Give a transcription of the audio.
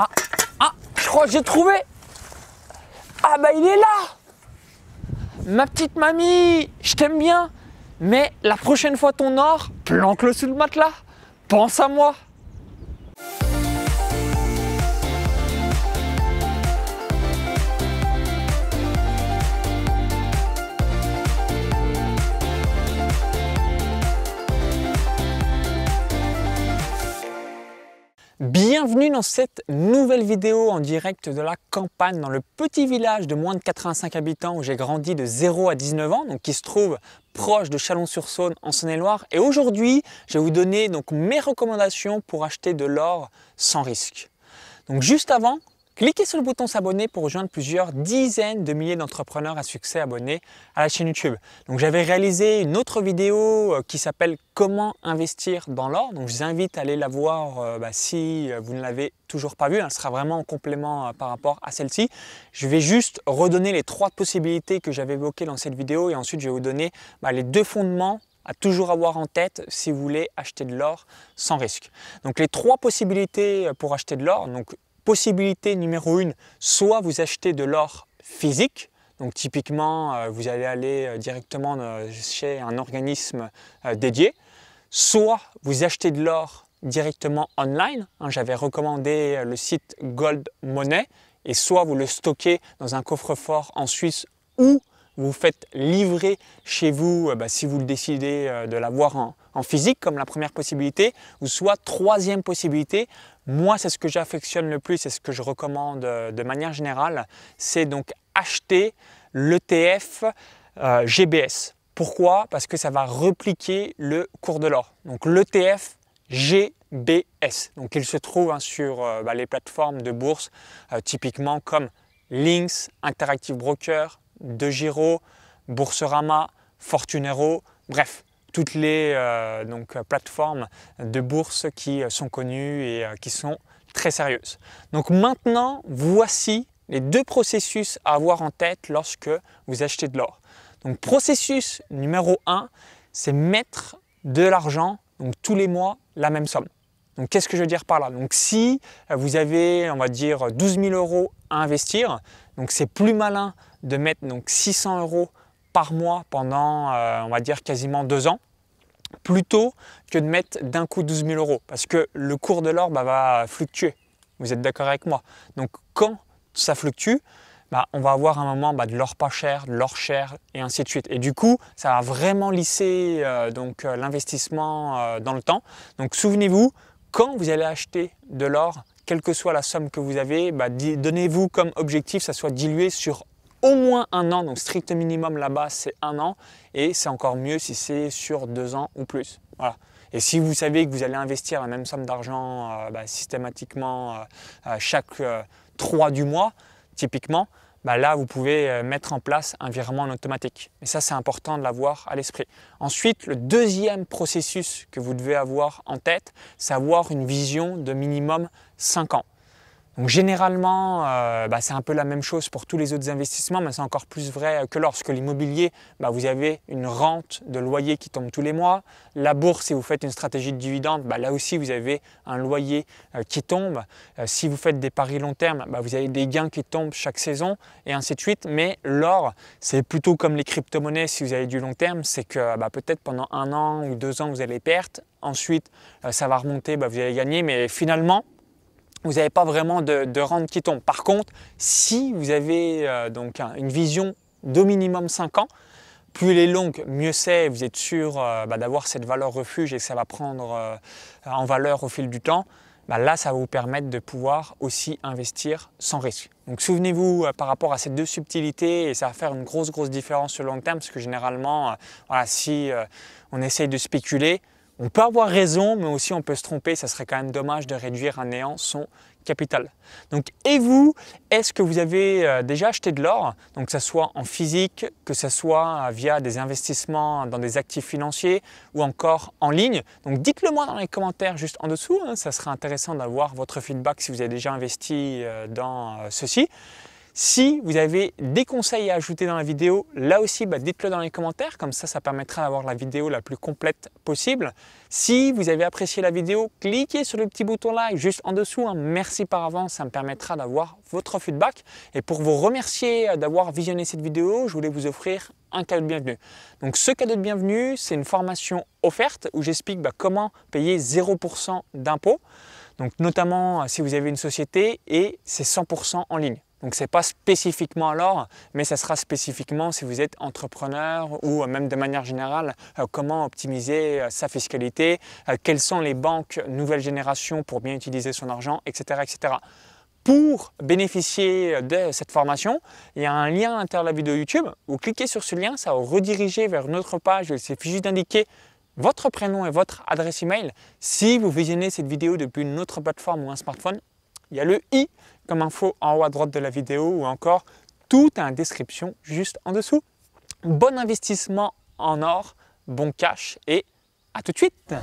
Ah, ah, je crois que j'ai trouvé. Ah bah il est là. Ma petite mamie, je t'aime bien. Mais la prochaine fois ton or, planque-le sous le matelas. Pense à moi. Bienvenue dans cette nouvelle vidéo en direct de la campagne dans le petit village de moins de 85 habitants où j'ai grandi de 0 à 19 ans, donc qui se trouve proche de Chalon-sur-Saône en Saône-et-Loire. Et, aujourd'hui, je vais vous donner donc mes recommandations pour acheter de l'or sans risque. Donc juste avant, Cliquez sur le bouton s'abonner pour rejoindre plusieurs dizaines de milliers d'entrepreneurs à succès abonnés à la chaîne YouTube. Donc j'avais réalisé une autre vidéo euh, qui s'appelle Comment investir dans l'or. Donc je vous invite à aller la voir euh, bah, si euh, vous ne l'avez toujours pas vue. Elle sera vraiment en complément par rapport à celle-ci. Je vais juste redonner les trois possibilités que j'avais évoquées dans cette vidéo et ensuite je vais vous donner bah, les deux fondements à toujours avoir en tête si vous voulez acheter de l'or sans risque. Donc les trois possibilités pour acheter de l'or, donc possibilité numéro une, soit vous achetez de l'or physique, donc typiquement, euh, vous allez aller euh, directement euh, chez un organisme dédié, soit vous achetez de l'or directement online, hein, j'avais recommandé le site Gold Money, et soit vous le stockez dans un coffre-fort en Suisse ou vous faites livrer chez vous bah, si vous le décidez de l'avoir en, en, physique comme la première possibilité, ou soit troisième possibilité, moi, c'est ce que j'affectionne le plus, et ce que je recommande euh, de manière générale, c'est donc acheter l'ETF euh, GBS. Pourquoi Parce que ça va repliquer le cours de l'or. Donc l'ETF GBS. Donc il se trouve hein, sur euh, bah, les plateformes de bourse typiquement comme Lynx, Interactive Broker, De Giro, Boursorama, Fortunero, bref, toutes les euh, plateformes de bourse qui euh, sont connues et euh, qui sont très sérieuses. Donc maintenant, voici les deux processus à avoir en tête lorsque vous achetez de l'or. Donc processus numéro 1, c'est mettre de l'argent, donc tous les mois, la même somme. Donc qu'est-ce que je veux dire par là Donc si vous avez, on va dire, 12 000 euros à investir, donc c'est plus malin de mettre donc 600 euros par mois pendant, euh, on va dire, quasiment deux ans plutôt que de mettre d'un coup 12 000 euros parce que le cours de l'or bah, va fluctuer. Vous êtes d'accord avec moi Donc quand ça fluctue, bah, on va avoir un moment bah, de l'or pas cher, de l'or cher et ainsi de suite. Et du coup, ça va vraiment lisser euh, donc euh, l'investissement dans le temps. Donc souvenez-vous, quand vous allez acheter de l'or, quelle que soit la somme que vous avez, donnez-vous comme objectif que ça soit dilué sur au moins un an, donc strict minimum là-bas c'est un an, et c'est encore mieux si c'est sur deux ans ou plus. Et si vous savez que vous allez investir la même somme d'argent euh, bah, systématiquement euh, chaque euh, trois du mois, typiquement, bah, là vous pouvez mettre en place un virement en automatique. Et ça c'est important de l'avoir à l'esprit. Ensuite, le deuxième processus que vous devez avoir en tête, c'est avoir une vision de minimum cinq ans. Donc généralement, euh, bah, c'est un peu la même chose pour tous les autres investissements, mais c'est encore plus vrai euh, que lorsque l'immobilier, bah, vous avez une rente de loyer qui tombe tous les mois. La bourse, si vous faites une stratégie de dividende, bah, là aussi vous avez un loyer euh, qui tombe. si vous faites des paris long terme, vous avez des gains qui tombent chaque saison et ainsi de suite. Mais l'or, c'est plutôt comme les crypto-monnaies si vous avez du long terme, c'est que peut-être pendant un an ou deux ans vous allez perdre. Ensuite, ça va remonter, vous allez gagner. Mais finalement, vous n'avez pas vraiment de, rente qui tombe. Par contre, si vous avez euh, donc une vision d'au minimum 5 ans, plus elle est longue, mieux c'est, vous êtes sûr euh, bah, d'avoir cette valeur refuge et que ça va prendre euh, en valeur au fil du temps. Bah, là, ça va vous permettre de pouvoir aussi investir sans risque. Donc souvenez-vous par rapport à ces deux subtilités, et ça va faire une grosse, grosse différence sur le long terme, parce que généralement, voilà, si on essaye de spéculer, on peut avoir raison, mais aussi on peut se tromper. Ça serait quand même dommage de réduire à néant son capital. Donc, et vous, est-ce que vous avez euh, déjà acheté de l'or Donc, que ce soit en physique, que ce soit euh, via des investissements dans des actifs financiers ou encore en ligne. Donc, dites-le moi dans les commentaires juste en dessous. Hein. Ça serait intéressant d'avoir votre feedback si vous avez déjà investi euh, dans ceci. Si vous avez des conseils à ajouter dans la vidéo, là aussi, bah, dites-le dans les commentaires, comme ça, ça permettra d'avoir la vidéo la plus complète possible. Si vous avez apprécié la vidéo, cliquez sur le petit bouton like juste en dessous. Hein. Merci par avance, ça me permettra d'avoir votre feedback. Et pour vous remercier euh, d'avoir visionné cette vidéo, je voulais vous offrir un cadeau de bienvenue. Donc ce cadeau de bienvenue, c'est une formation offerte où j'explique bah, comment payer 0% d'impôts, donc notamment euh, si vous avez une société et c'est 100% en ligne. Donc ce n'est pas spécifiquement l'or, mais ce sera spécifiquement si vous êtes entrepreneur ou euh, même de manière générale euh, comment optimiser euh, sa fiscalité, quelles sont les banques nouvelle génération pour bien utiliser son argent, etc. etc. Pour bénéficier de cette formation, il y a un lien à l'intérieur de la vidéo YouTube. Vous cliquez sur ce lien, ça va vous rediriger vers une autre page. Il suffit juste d'indiquer votre prénom et votre adresse email. Si vous visionnez cette vidéo depuis une autre plateforme ou un smartphone, il y a le i comme info en haut à droite de la vidéo ou encore tout est en description juste en dessous. Bon investissement en or, bon cash et à tout de suite